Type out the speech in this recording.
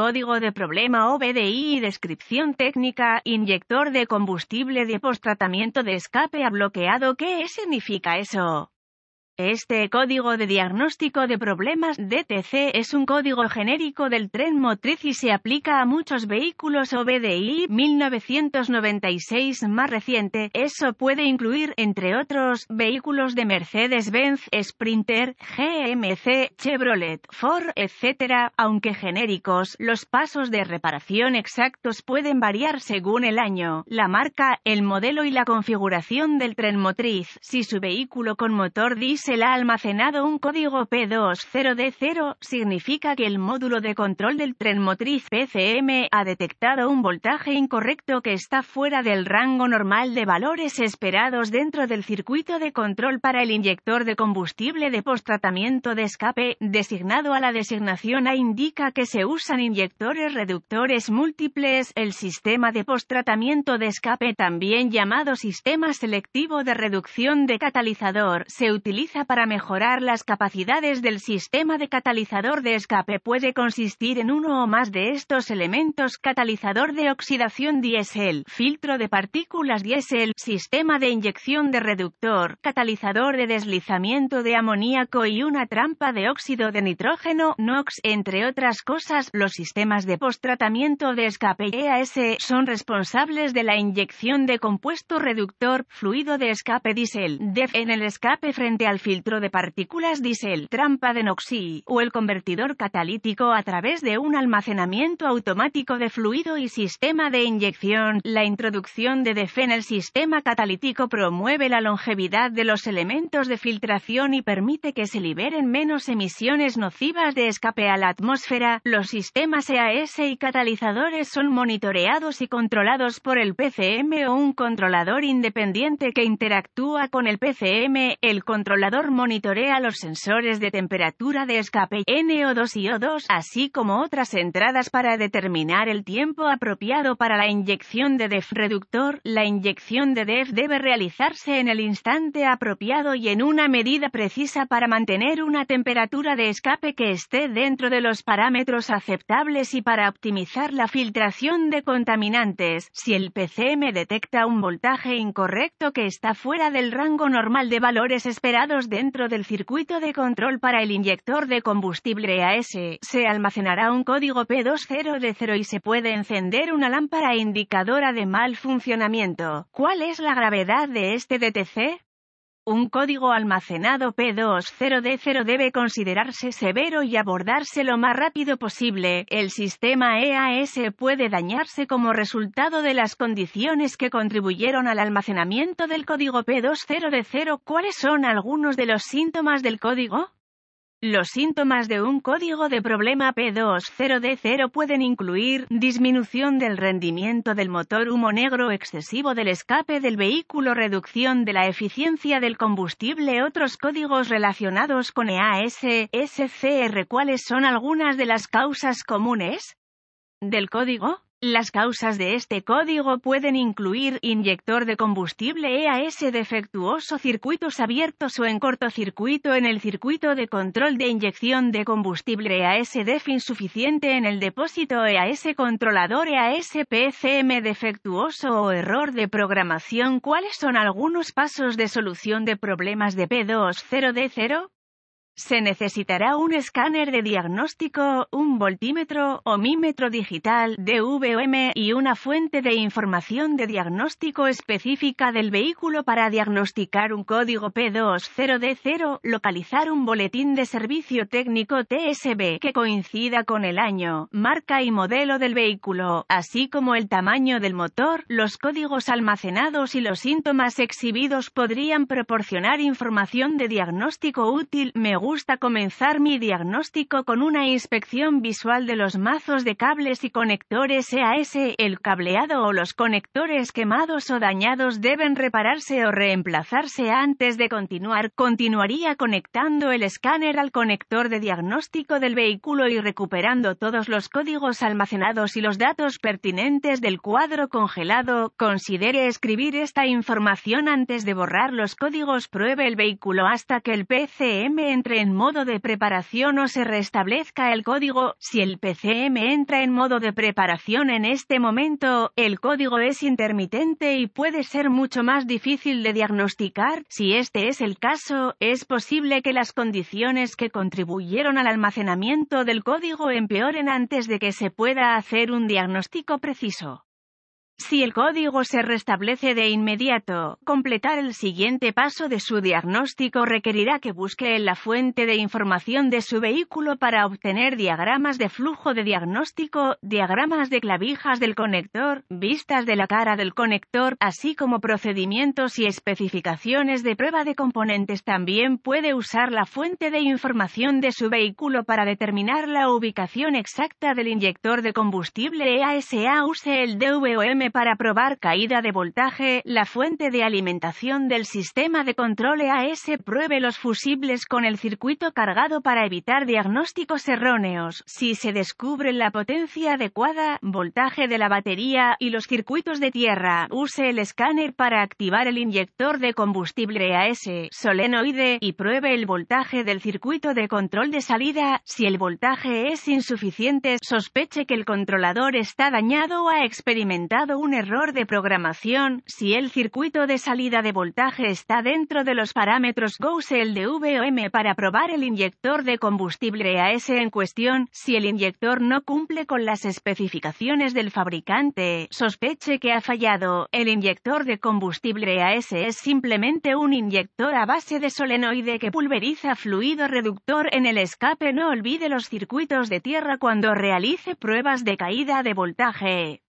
Código de problema OBDI y descripción técnica, inyector de combustible de postratamiento de escape ha bloqueado. ¿Qué significa eso? Este código de diagnóstico de problemas DTC es un código genérico del tren motriz y se aplica a muchos vehículos OBDI 1996 más reciente. Eso puede incluir, entre otros, vehículos de Mercedes-Benz, Sprinter, GMC, Chevrolet, Ford, etc. Aunque genéricos, los pasos de reparación exactos pueden variar según el año, la marca, el modelo y la configuración del tren motriz. Si su vehículo con motor dis. Se ha almacenado un código P20D0, significa que el módulo de control del tren motriz PCM ha detectado un voltaje incorrecto que está fuera del rango normal de valores esperados dentro del circuito de control para el inyector de combustible de postratamiento de escape, designado a la designación A indica que se usan inyectores reductores múltiples, el sistema de postratamiento de escape también llamado sistema selectivo de reducción de catalizador, se utiliza para mejorar las capacidades del sistema de catalizador de escape puede consistir en uno o más de estos elementos catalizador de oxidación diésel, filtro de partículas diésel, sistema de inyección de reductor, catalizador de deslizamiento de amoníaco y una trampa de óxido de nitrógeno, NOx, entre otras cosas. Los sistemas de postratamiento de escape EAS son responsables de la inyección de compuesto reductor, fluido de escape diésel, DEF en el escape frente al filtro de partículas diésel, trampa de Noxi o el convertidor catalítico a través de un almacenamiento automático de fluido y sistema de inyección. La introducción de DEF en el sistema catalítico promueve la longevidad de los elementos de filtración y permite que se liberen menos emisiones nocivas de escape a la atmósfera. Los sistemas EAS y catalizadores son monitoreados y controlados por el PCM o un controlador independiente que interactúa con el PCM. El controlador monitorea los sensores de temperatura de escape NO2 y O2, así como otras entradas para determinar el tiempo apropiado para la inyección de DEF reductor. La inyección de DEF debe realizarse en el instante apropiado y en una medida precisa para mantener una temperatura de escape que esté dentro de los parámetros aceptables y para optimizar la filtración de contaminantes. Si el PCM detecta un voltaje incorrecto que está fuera del rango normal de valores esperados, dentro del circuito de control para el inyector de combustible AS, se almacenará un código p 20 de 0 y se puede encender una lámpara indicadora de mal funcionamiento. ¿Cuál es la gravedad de este DTC? Un código almacenado P20D0 debe considerarse severo y abordarse lo más rápido posible. El sistema EAS puede dañarse como resultado de las condiciones que contribuyeron al almacenamiento del código P20D0. ¿Cuáles son algunos de los síntomas del código? Los síntomas de un código de problema P20D0 pueden incluir disminución del rendimiento del motor, humo negro excesivo del escape del vehículo, reducción de la eficiencia del combustible. Otros códigos relacionados con EAS, SCR. ¿Cuáles son algunas de las causas comunes del código? Las causas de este código pueden incluir inyector de combustible EAS defectuoso, circuitos abiertos o en cortocircuito en el circuito de control de inyección de combustible EAS def insuficiente en el depósito EAS controlador EAS PCM defectuoso o error de programación. ¿Cuáles son algunos pasos de solución de problemas de P20D0? Se necesitará un escáner de diagnóstico, un voltímetro o digital DVM y una fuente de información de diagnóstico específica del vehículo para diagnosticar un código P20D0, localizar un boletín de servicio técnico TSB que coincida con el año, marca y modelo del vehículo, así como el tamaño del motor, los códigos almacenados y los síntomas exhibidos podrían proporcionar información de diagnóstico útil gusta comenzar mi diagnóstico con una inspección visual de los mazos de cables y conectores EAS. El cableado o los conectores quemados o dañados deben repararse o reemplazarse antes de continuar. Continuaría conectando el escáner al conector de diagnóstico del vehículo y recuperando todos los códigos almacenados y los datos pertinentes del cuadro congelado. Considere escribir esta información antes de borrar los códigos. Pruebe el vehículo hasta que el PCM entre en modo de preparación o se restablezca el código. Si el PCM entra en modo de preparación en este momento, el código es intermitente y puede ser mucho más difícil de diagnosticar. Si este es el caso, es posible que las condiciones que contribuyeron al almacenamiento del código empeoren antes de que se pueda hacer un diagnóstico preciso. Si el código se restablece de inmediato, completar el siguiente paso de su diagnóstico requerirá que busque en la fuente de información de su vehículo para obtener diagramas de flujo de diagnóstico, diagramas de clavijas del conector, vistas de la cara del conector, así como procedimientos y especificaciones de prueba de componentes. También puede usar la fuente de información de su vehículo para determinar la ubicación exacta del inyector de combustible EASA. Use el DVOM para probar caída de voltaje, la fuente de alimentación del sistema de control EAS pruebe los fusibles con el circuito cargado para evitar diagnósticos erróneos. Si se descubre la potencia adecuada, voltaje de la batería y los circuitos de tierra, use el escáner para activar el inyector de combustible EAS, solenoide, y pruebe el voltaje del circuito de control de salida. Si el voltaje es insuficiente, sospeche que el controlador está dañado o ha experimentado un error de programación si el circuito de salida de voltaje está dentro de los parámetros Gaussel de VOM para probar el inyector de combustible AS en cuestión. Si el inyector no cumple con las especificaciones del fabricante, sospeche que ha fallado. El inyector de combustible AS es simplemente un inyector a base de solenoide que pulveriza fluido reductor en el escape. No olvide los circuitos de tierra cuando realice pruebas de caída de voltaje.